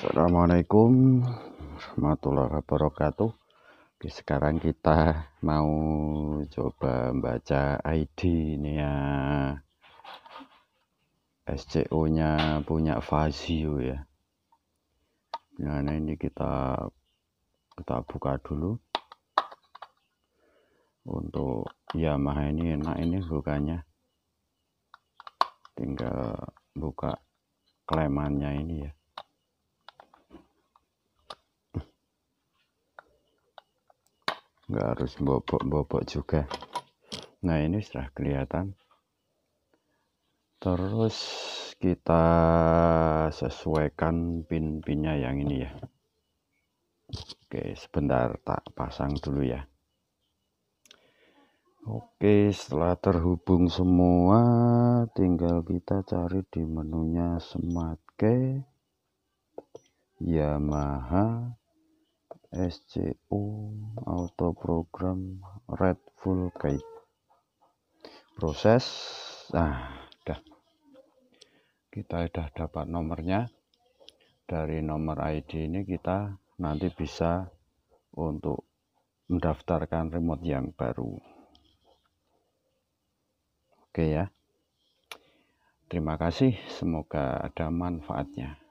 Assalamualaikum warahmatullahi wabarakatuh Oke, sekarang kita mau coba membaca ID ini ya SCO nya punya Fazio ya nah ini kita kita buka dulu untuk Yamaha ini enak ini bukannya tinggal buka klemannya ini ya nggak harus bobok-bobok juga nah ini sudah kelihatan terus kita sesuaikan pin-pinnya yang ini ya Oke sebentar tak pasang dulu ya Oke setelah terhubung semua tinggal kita cari di menunya smart key Yamaha SCU auto program Red Full Kite proses nah dah kita sudah dapat nomornya dari nomor ID ini kita nanti bisa untuk mendaftarkan remote yang baru oke ya terima kasih semoga ada manfaatnya